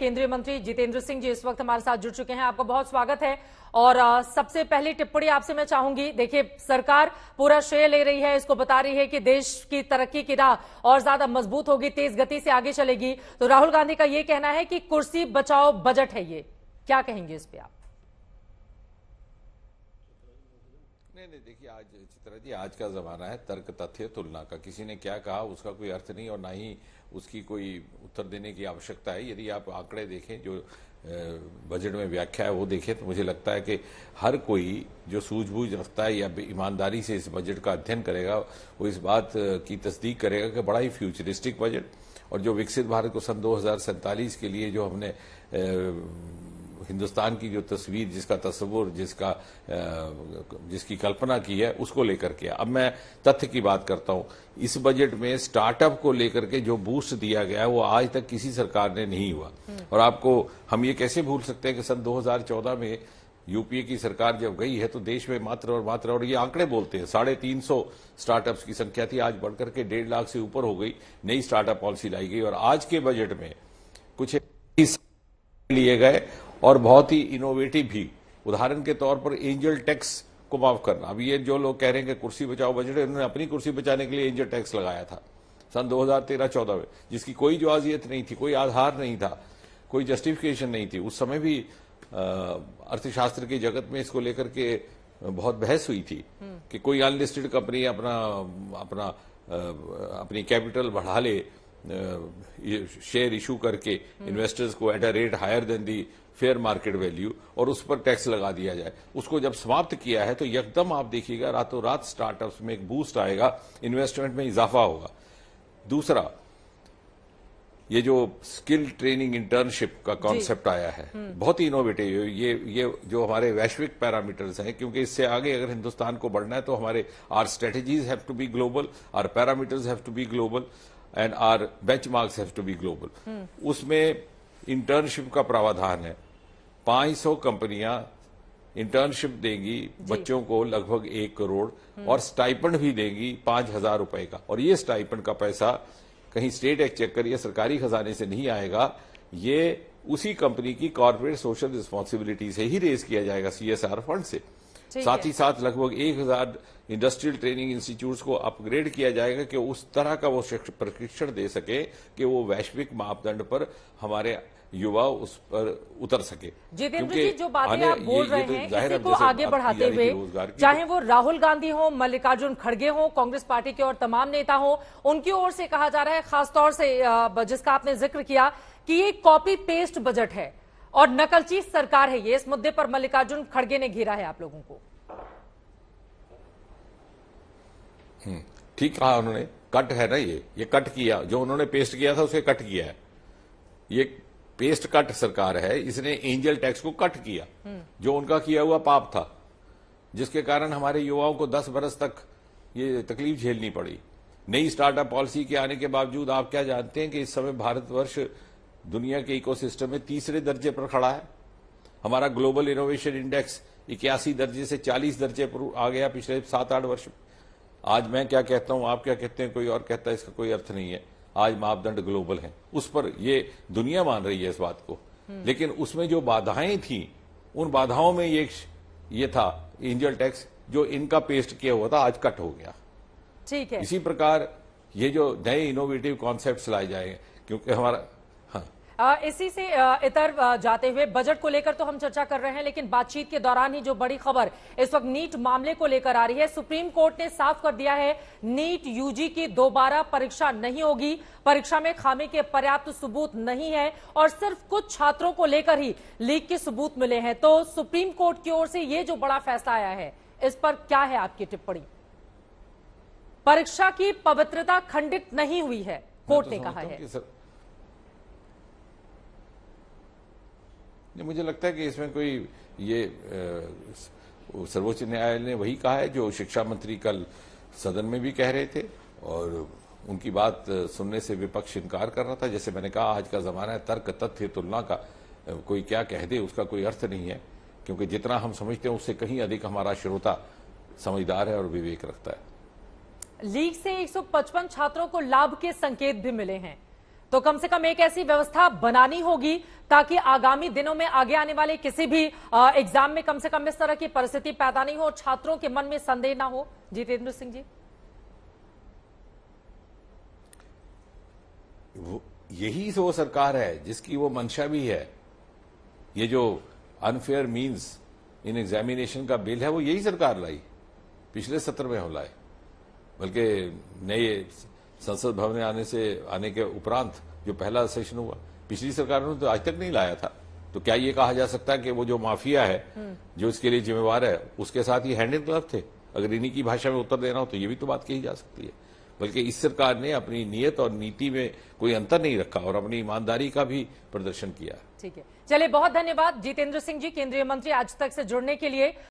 केंद्रीय मंत्री जितेंद्र सिंह जी इस वक्त हमारे साथ जुड़ चुके हैं आपका बहुत स्वागत है और सबसे पहली टिप्पणी आपसे मैं चाहूंगी देखिए सरकार पूरा श्रेय ले रही है इसको बता रही है कि देश की तरक्की की राह और ज्यादा मजबूत होगी तेज गति से आगे चलेगी तो राहुल गांधी का ये कहना है कि कुर्सी बचाओ बजट है ये क्या कहेंगे इस पर आप नहीं नहीं देखिए आज चित्रा जी आज का जमाना है तर्क तथ्य तुलना का किसी ने क्या कहा उसका कोई अर्थ नहीं और ना ही उसकी कोई उत्तर देने की आवश्यकता है यदि आप आंकड़े देखें जो बजट में व्याख्या है वो देखें तो मुझे लगता है कि हर कोई जो सूझबूझ रखता है या ईमानदारी से इस बजट का अध्ययन करेगा वो इस बात की तस्दीक करेगा कि बड़ा ही फ्यूचरिस्टिक बजट और जो विकसित भारत को सन दो के लिए जो हमने हिंदुस्तान की जो तस्वीर जिसका तस्वुर जिसका जिसकी कल्पना की है उसको लेकर के अब मैं तथ्य की बात करता हूं इस बजट में स्टार्टअप को लेकर के जो बूस्ट दिया गया है वो आज तक किसी सरकार ने नहीं हुआ हम्म। और आपको हम ये कैसे भूल सकते हैं कि सन 2014 में यूपीए की सरकार जब गई है तो देश में मात्र और मात्र और ये आंकड़े बोलते हैं साढ़े तीन सौ स्टार्टअप्स की संख्या थी आज बढ़कर के डेढ़ लाख से ऊपर हो गई नई स्टार्टअप पॉलिसी लाई गई और आज के बजट में कुछ लिए गए और बहुत ही इनोवेटिव भी उदाहरण के तौर पर एंजल टैक्स को माफ करना अब ये जो लोग कह रहे हैं कि कुर्सी बचाओ बजट उन्होंने अपनी कुर्सी बचाने के लिए एंजल टैक्स लगाया था सन 2013-14 में जिसकी कोई जवाजियत नहीं थी कोई आधार नहीं था कोई जस्टिफिकेशन नहीं थी उस समय भी अर्थशास्त्र की जगत में इसको लेकर के बहुत बहस हुई थी हम्म। कि कोई अनलिस्टेड कंपनी अपना अपना अपनी कैपिटल बढ़ा ले शेयर इशू करके इन्वेस्टर्स को at a rate higher than the fair market value और उस पर टैक्स लगा दिया जाए उसको जब समाप्त किया है तो यकदम आप देखिएगा रातों रात स्टार्टअप्स में एक बूस्ट आएगा इन्वेस्टमेंट में इजाफा होगा दूसरा ये जो स्किल ट्रेनिंग इंटर्नशिप का कॉन्सेप्ट आया है हम्म। बहुत ही इनोवेटिव ये ये जो हमारे वैश्विक पैरामीटर्स हैं क्योंकि इससे आगे अगर हिंदुस्तान को बढ़ना है तो हमारे our strategies have to be global our parameters have to be global and our benchmarks have to be global उसमें इंटर्नशिप का प्रावधान है 500 कंपनियां इंटर्नशिप देंगी बच्चों को लगभग एक करोड़ hmm. और स्टाइपेंड भी देंगी पांच हजार रुपए का और ये स्टाइपेंड का पैसा कहीं स्टेट एक्चेकर या सरकारी खजाने से नहीं आएगा ये उसी कंपनी की कॉरपोरेट सोशल रिस्पॉन्सिबिलिटी से ही रेज किया जाएगा सीएसआर फंड से साथ ही साथ लगभग एक हजार इंडस्ट्रियल ट्रेनिंग इंस्टीट्यूट को अपग्रेड किया जाएगा कि उस तरह का वो प्रशिक्षण दे सके कि वो वैश्विक मापदंड पर हमारे युवा उस पर उतर सके जितेंद्र जी जो बातें आप बोल ये, रहे तो हैं इसी को आगे बढ़ाते हुए चाहे वो राहुल गांधी हो मल्लिकार्जुन खड़गे हो कांग्रेस पार्टी के और तमाम नेता हो उनकी ओर से कहा जा रहा है खासतौर से जिसका आपने जिक्र किया कि ये कॉपी पेस्ट बजट है और नकलची सरकार है ये इस मुद्दे पर मल्लिकार्जुन खड़गे ने घेरा है आप लोगों को हम्म, ठीक कहा उन्होंने कट है ना ये ये कट किया जो उन्होंने पेस्ट किया था उसे कट किया है ये पेस्ट कट सरकार है इसने एंजल टैक्स को कट किया हम्म। जो उनका किया हुआ पाप था जिसके कारण हमारे युवाओं को 10 बरस तक ये तकलीफ झेलनी पड़ी नई स्टार्टअप पॉलिसी के आने के बावजूद आप क्या जानते हैं कि इस समय भारतवर्ष दुनिया के इकोसिस्टम में तीसरे दर्जे पर खड़ा है हमारा ग्लोबल इनोवेशन इंडेक्स इक्यासी दर्जे से चालीस दर्जे पर आ गया पिछले सात आठ वर्ष आज मैं क्या कहता हूं आप क्या कहते हैं कोई और कहता है इसका कोई अर्थ नहीं है आज मापदंड ग्लोबल है उस पर ये दुनिया मान रही है इस बात को हम्म। लेकिन उसमें जो बाधाएं थी उन बाधाओं में ये ये था एंजल टैक्स जो इनका पेस्ट किया हुआ था आज कट हो गया ठीक है इसी प्रकार ये जो नए इनोवेटिव कॉन्सेप्ट लाए जाएंगे क्योंकि हमारा इसी से इतर जाते हुए बजट को लेकर तो हम चर्चा कर रहे हैं लेकिन बातचीत के दौरान ही जो बड़ी खबर इस वक्त नीट मामले को लेकर आ रही है सुप्रीम कोर्ट ने साफ कर दिया है नीट यूजी की दोबारा परीक्षा नहीं होगी परीक्षा में खामी के पर्याप्त सबूत नहीं है और सिर्फ कुछ छात्रों को लेकर ही लीक के सबूत मिले हैं तो सुप्रीम कोर्ट की ओर से ये जो बड़ा फैसला आया है इस पर क्या है आपकी टिप्पणी परीक्षा की पवित्रता खंडित नहीं हुई है कोर्ट ने तो कहा है नहीं मुझे लगता है कि इसमें कोई ये सर्वोच्च न्यायालय ने वही कहा है जो शिक्षा मंत्री कल सदन में भी कह रहे थे और उनकी बात सुनने से विपक्ष इनकार कर रहा था जैसे मैंने कहा आज का जमाना है तर्क तथ्य तुलना का कोई क्या कह दे उसका कोई अर्थ नहीं है क्योंकि जितना हम समझते हैं उससे कहीं अधिक हमारा श्रोता समझदार है और विवेक रखता है लीग से 155 छात्रों को लाभ के संकेत भी मिले हैं तो कम से कम एक ऐसी व्यवस्था बनानी होगी ताकि आगामी दिनों में आगे आने वाले किसी भी एग्जाम में कम से कम इस तरह की परिस्थिति पैदा नहीं हो और छात्रों के मन में संदेह ना हो जितेंद्र सिंह जी वो यही तो वो सरकार है जिसकी वो मंशा भी है ये जो अनफेयर मींस इन एग्जामिनेशन का बिल है वो यही सरकार लाई पिछले सत्र में हो लाए बल्कि नए संसद भवन में आने से आने के उपरांत जो पहला सेशन हुआ पिछली सरकार ने तो आज तक नहीं लाया था तो क्या ये कहा जा सकता है कि वो जो माफिया है जो इसके लिए जिम्मेवार है उसके साथ ही हैंड इन ग्लव थे अगर इन्हीं की भाषा में उत्तर देना हो तो ये भी तो बात कही जा सकती है बल्कि इस सरकार ने अपनी नीयत और नीति में कोई अंतर नहीं रखा और अपनी ईमानदारी का भी प्रदर्शन किया ठीक है चलिए बहुत धन्यवाद जितेंद्र सिंह जी केंद्रीय मंत्री आज तक से जुड़ने के लिए